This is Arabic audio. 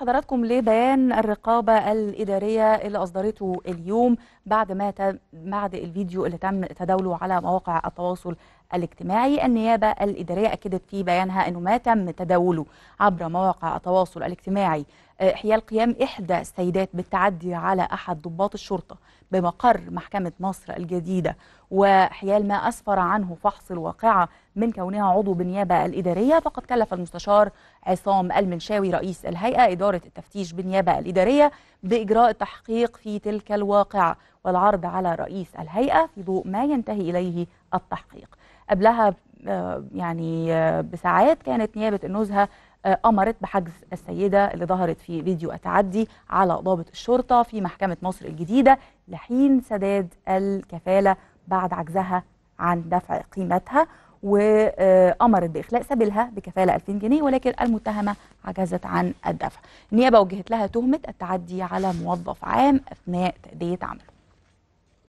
حضراتكم لبيان الرقابة الإدارية اللي أصدرته اليوم بعد ما تم بعد الفيديو اللي تم تداوله على مواقع التواصل الاجتماعي النيابة الإدارية أكدت في بيانها أنه ما تم تداوله عبر مواقع التواصل الاجتماعي آه، حيال قيام إحدى السيدات بالتعدي على أحد ضباط الشرطة بمقر محكمة مصر الجديدة وحيال ما أسفر عنه فحص الواقعة من كونها عضو بالنيابة الإدارية فقد كلف المستشار عصام المنشاوي رئيس الهيئة إدارة التفتيش بالنيابة الإدارية بإجراء التحقيق في تلك الواقعة والعرض على رئيس الهيئة في ضوء ما ينتهي إليه التحقيق قبلها يعني بساعات كانت نيابه النزهه آه، امرت بحجز السيده اللي ظهرت في فيديو التعدي على ضابط الشرطه في محكمه مصر الجديده لحين سداد الكفاله بعد عجزها عن دفع قيمتها وامرت باخلاء سبيلها بكفاله 2000 جنيه ولكن المتهمه عجزت عن الدفع. النيابه وجهت لها تهمه التعدي على موظف عام اثناء تاديه عمله.